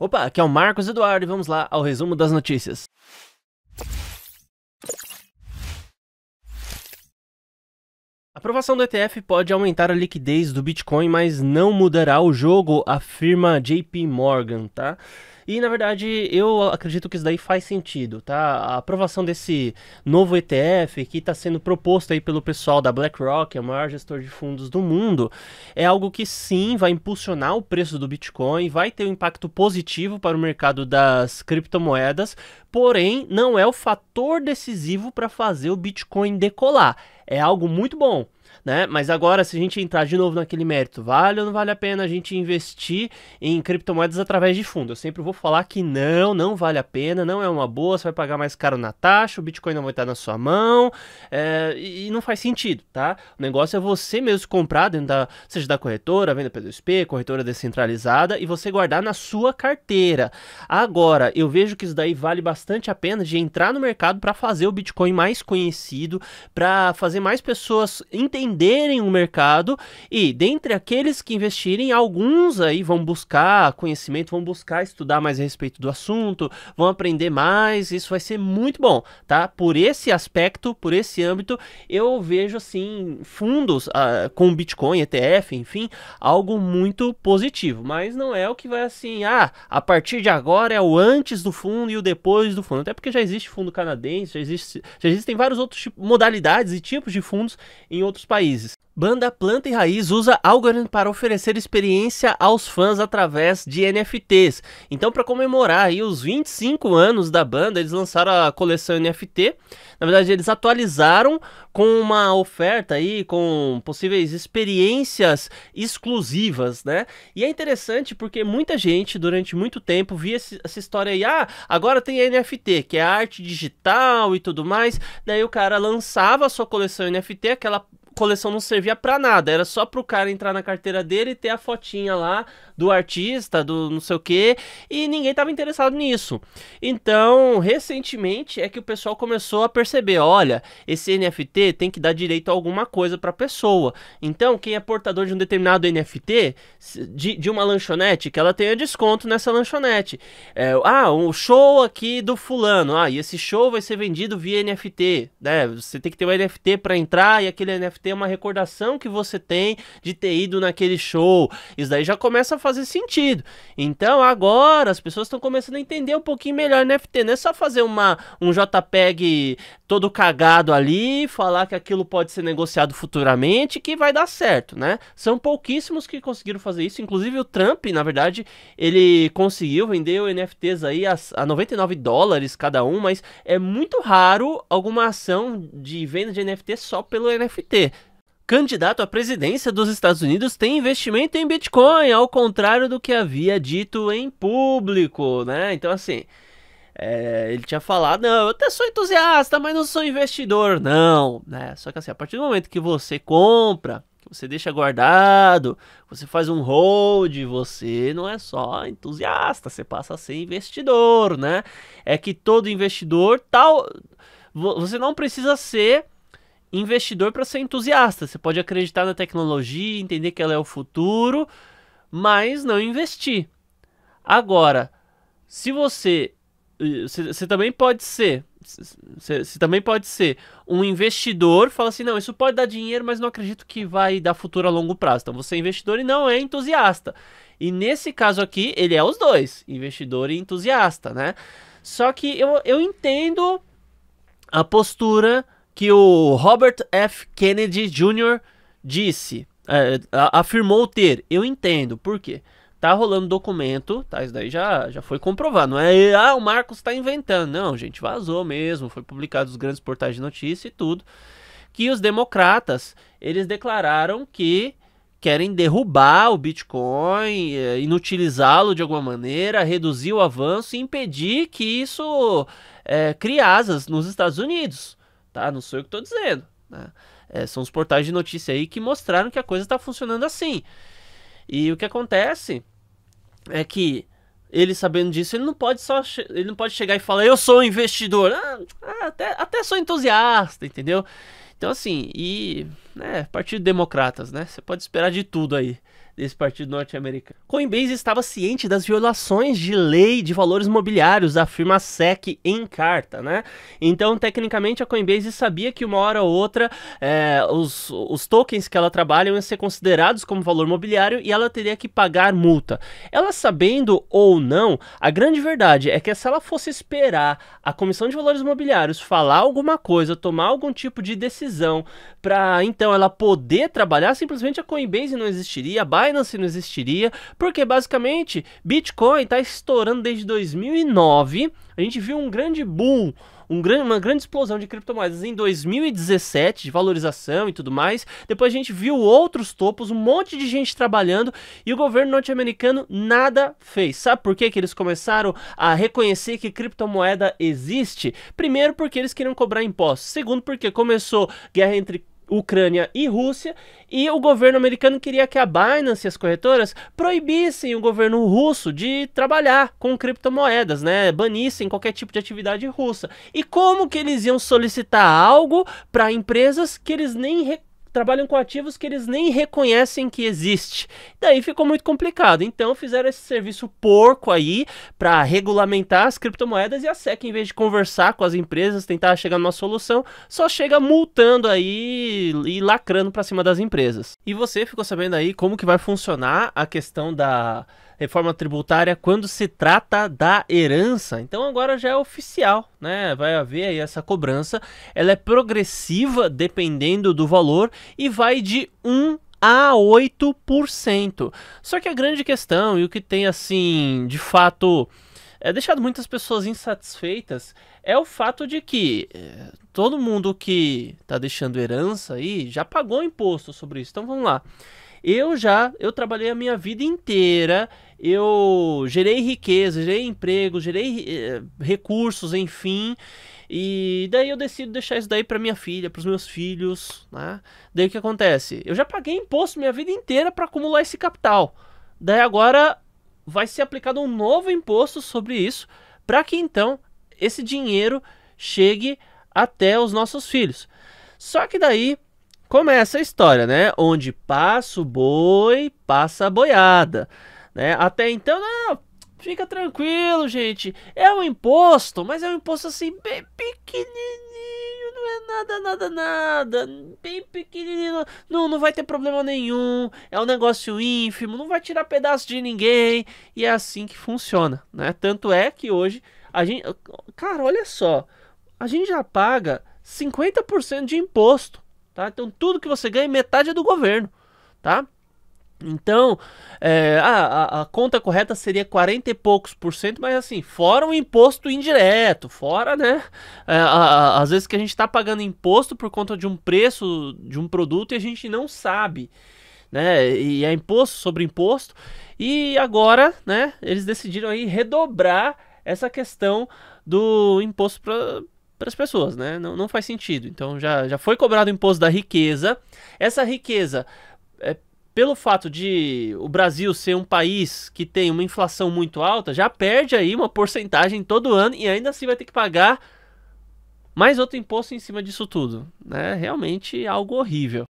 Opa, aqui é o Marcos Eduardo e vamos lá ao resumo das notícias. A aprovação do ETF pode aumentar a liquidez do Bitcoin, mas não mudará o jogo, afirma JP Morgan, tá? E na verdade, eu acredito que isso daí faz sentido, tá? A aprovação desse novo ETF que está sendo proposto aí pelo pessoal da BlackRock, é o maior gestor de fundos do mundo, é algo que sim vai impulsionar o preço do Bitcoin, vai ter um impacto positivo para o mercado das criptomoedas, porém não é o fator decisivo para fazer o Bitcoin decolar é algo muito bom né? Mas agora, se a gente entrar de novo naquele mérito, vale ou não vale a pena a gente investir em criptomoedas através de fundo? Eu sempre vou falar que não, não vale a pena, não é uma boa, você vai pagar mais caro na taxa, o Bitcoin não vai estar na sua mão, é, e não faz sentido, tá? O negócio é você mesmo comprar dentro da, seja da corretora, venda P2P, corretora descentralizada, e você guardar na sua carteira. Agora, eu vejo que isso daí vale bastante a pena de entrar no mercado para fazer o Bitcoin mais conhecido, para fazer mais pessoas entenderem entenderem o mercado e dentre aqueles que investirem, alguns aí vão buscar conhecimento, vão buscar estudar mais a respeito do assunto, vão aprender mais, isso vai ser muito bom, tá? Por esse aspecto, por esse âmbito, eu vejo assim fundos uh, com Bitcoin, ETF, enfim, algo muito positivo, mas não é o que vai assim, ah, a partir de agora é o antes do fundo e o depois do fundo, até porque já existe fundo canadense, já existe, já existem vários outros tipos, modalidades e tipos de fundos em outros países. Banda Planta e Raiz usa Algorand para oferecer experiência aos fãs através de NFTs. Então, para comemorar aí os 25 anos da banda, eles lançaram a coleção NFT. Na verdade, eles atualizaram com uma oferta aí com possíveis experiências exclusivas, né? E é interessante porque muita gente durante muito tempo via essa história aí, ah, agora tem NFT, que é arte digital e tudo mais. Daí o cara lançava a sua coleção NFT, aquela coleção não servia para nada, era só pro cara entrar na carteira dele e ter a fotinha lá, do artista, do não sei o quê, e ninguém estava interessado nisso. Então, recentemente é que o pessoal começou a perceber, olha, esse NFT tem que dar direito a alguma coisa para a pessoa. Então, quem é portador de um determinado NFT, de, de uma lanchonete, que ela tenha desconto nessa lanchonete. É, ah, um show aqui do fulano, ah, e esse show vai ser vendido via NFT, né? Você tem que ter um NFT para entrar e aquele NFT é uma recordação que você tem de ter ido naquele show. Isso daí já começa a fazer sentido. Então agora as pessoas estão começando a entender um pouquinho melhor NFT. Não é só fazer uma, um JPEG todo cagado ali, falar que aquilo pode ser negociado futuramente que vai dar certo, né? São pouquíssimos que conseguiram fazer isso. Inclusive o Trump, na verdade, ele conseguiu, vendeu NFTs aí a, a 99 dólares cada um, mas é muito raro alguma ação de venda de NFT só pelo NFT. Candidato à presidência dos Estados Unidos tem investimento em Bitcoin, ao contrário do que havia dito em público, né? Então, assim, é, ele tinha falado, não, eu até sou entusiasta, mas não sou investidor, não, né? Só que assim, a partir do momento que você compra, que você deixa guardado, você faz um hold, você não é só entusiasta, você passa a ser investidor, né? É que todo investidor tal, você não precisa ser investidor para ser entusiasta. Você pode acreditar na tecnologia, entender que ela é o futuro, mas não investir. Agora, se você você eh, também pode ser você também pode ser um investidor fala assim não isso pode dar dinheiro mas não acredito que vai dar futuro a longo prazo então você é investidor e não é entusiasta e nesse caso aqui ele é os dois investidor e entusiasta né só que eu, eu entendo a postura que o Robert F. Kennedy Jr. disse, é, afirmou ter. Eu entendo, por quê? Tá rolando documento, tá? Isso daí já, já foi comprovado. Não é, ah, o Marcos tá inventando. Não, gente, vazou mesmo. Foi publicado os grandes portais de notícia e tudo. Que os democratas, eles declararam que querem derrubar o Bitcoin, é, inutilizá-lo de alguma maneira, reduzir o avanço e impedir que isso é, crie asas nos Estados Unidos tá? Não sou eu que estou dizendo. Né? É, são os portais de notícia aí que mostraram que a coisa está funcionando assim. E o que acontece é que ele sabendo disso, ele não pode só ele não pode chegar e falar eu sou investidor, ah, ah, até, até sou entusiasta, entendeu? Então assim, e né, partido democratas, né? Você pode esperar de tudo aí desse partido norte-americano. Coinbase estava ciente das violações de lei de valores mobiliários, afirma a SEC em carta, né? Então, tecnicamente, a Coinbase sabia que uma hora ou outra é, os, os tokens que ela trabalha iam ser considerados como valor mobiliário e ela teria que pagar multa. Ela sabendo ou não, a grande verdade é que se ela fosse esperar a Comissão de Valores Mobiliários falar alguma coisa, tomar algum tipo de decisão para então ela poder trabalhar, simplesmente a Coinbase não existiria, a Binance não existiria, porque basicamente Bitcoin está estourando desde 2009. A gente viu um grande boom, um grande, uma grande explosão de criptomoedas em 2017, de valorização e tudo mais. Depois a gente viu outros topos, um monte de gente trabalhando e o governo norte-americano nada fez. Sabe por que, que eles começaram a reconhecer que criptomoeda existe? Primeiro, porque eles queriam cobrar impostos. Segundo, porque começou guerra entre Ucrânia e Rússia, e o governo americano queria que a Binance e as corretoras proibissem o governo russo de trabalhar com criptomoedas, né? Banissem qualquer tipo de atividade russa. E como que eles iam solicitar algo para empresas que eles nem trabalham com ativos que eles nem reconhecem que existe. Daí ficou muito complicado. Então fizeram esse serviço porco aí para regulamentar as criptomoedas e a SEC, em vez de conversar com as empresas, tentar chegar numa solução, só chega multando aí e lacrando para cima das empresas. E você ficou sabendo aí como que vai funcionar a questão da reforma tributária quando se trata da herança. Então agora já é oficial, né? Vai haver aí essa cobrança. Ela é progressiva dependendo do valor e vai de 1 a 8%. Só que a grande questão e o que tem assim, de fato, é deixado muitas pessoas insatisfeitas é o fato de que é, todo mundo que está deixando herança aí já pagou imposto sobre isso. Então vamos lá. Eu já, eu trabalhei a minha vida inteira eu gerei riqueza, gerei emprego, gerei eh, recursos, enfim. E daí eu decido deixar isso daí para minha filha, para os meus filhos, né? Daí o que acontece? Eu já paguei imposto minha vida inteira para acumular esse capital. Daí agora vai ser aplicado um novo imposto sobre isso, para que então esse dinheiro chegue até os nossos filhos. Só que daí começa a história, né? Onde passa o boi, passa a boiada. Né? Até então, não, fica tranquilo, gente. É um imposto, mas é um imposto assim bem pequenininho, não é nada, nada, nada, bem pequenininho. Não, não vai ter problema nenhum. É um negócio ínfimo, não vai tirar pedaço de ninguém. E é assim que funciona, né? Tanto é que hoje a gente, cara, olha só, a gente já paga 50% de imposto, tá? Então tudo que você ganha metade é do governo, tá? Então, é, a, a, conta correta seria 40 e poucos por cento, mas assim, fora o imposto indireto, fora, né? É, a, a, às vezes que a gente está pagando imposto por conta de um preço de um produto e a gente não sabe, né? E é imposto sobre imposto. E agora, né, eles decidiram aí redobrar essa questão do imposto para para as pessoas, né? Não, não faz sentido. Então já, já foi cobrado o imposto da riqueza. Essa riqueza é, pelo fato de o Brasil ser um país que tem uma inflação muito alta, já perde aí uma porcentagem todo ano e ainda assim vai ter que pagar mais outro imposto em cima disso tudo. É né? realmente algo horrível.